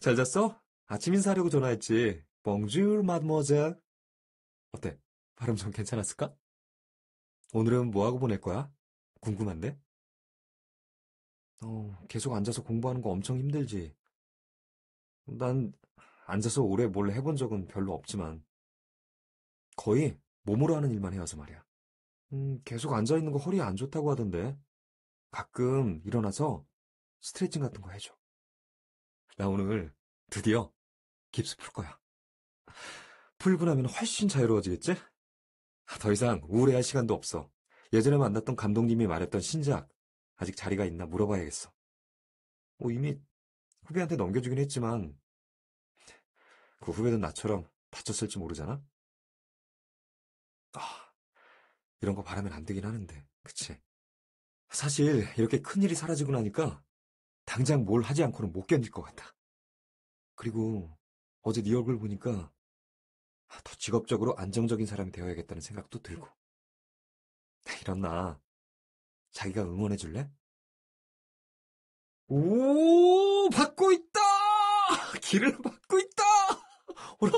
잘 잤어? 아침 인사하려고 전화했지. Bonjour, mademoiselle. 어때? 발음 좀 괜찮았을까? 오늘은 뭐하고 보낼 거야? 궁금한데? 어, 계속 앉아서 공부하는 거 엄청 힘들지. 난 앉아서 오래 몰래 해본 적은 별로 없지만 거의 몸으로 하는 일만 해와서 말이야. 음, 계속 앉아있는 거 허리에 안 좋다고 하던데 가끔 일어나서 스트레칭 같은 거 해줘. 나 오늘 드디어 깁스 풀 거야. 풀고 나면 훨씬 자유로워지겠지? 더 이상 우울해할 시간도 없어. 예전에 만났던 감독님이 말했던 신작, 아직 자리가 있나 물어봐야겠어. 뭐 이미 후배한테 넘겨주긴 했지만, 그 후배도 나처럼 다쳤을지 모르잖아? 아, 이런 거 바라면 안 되긴 하는데, 그치? 사실 이렇게 큰일이 사라지고 나니까 당장 뭘 하지 않고는 못 견딜 것 같다. 그리고 어제 네 얼굴 보니까 더 직업적으로 안정적인 사람이 되어야겠다는 생각도 들고. 이런 나 자기가 응원해 줄래? 오 받고 있다 길을 받고 있다 어라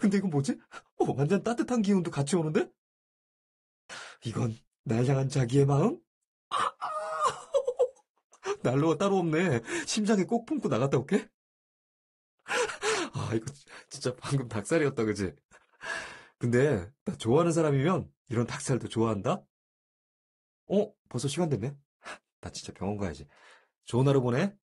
근데 이건 뭐지 오, 어, 완전 따뜻한 기운도 같이 오는데 이건 날 향한 자기의 마음 난로가 따로 없네. 심장에 꼭 품고 나갔다 올게. 아, 이거 진짜 방금 닭살이었다, 그지? 근데 나 좋아하는 사람이면 이런 닭살도 좋아한다? 어? 벌써 시간 됐네? 나 진짜 병원 가야지. 좋은 하루 보내.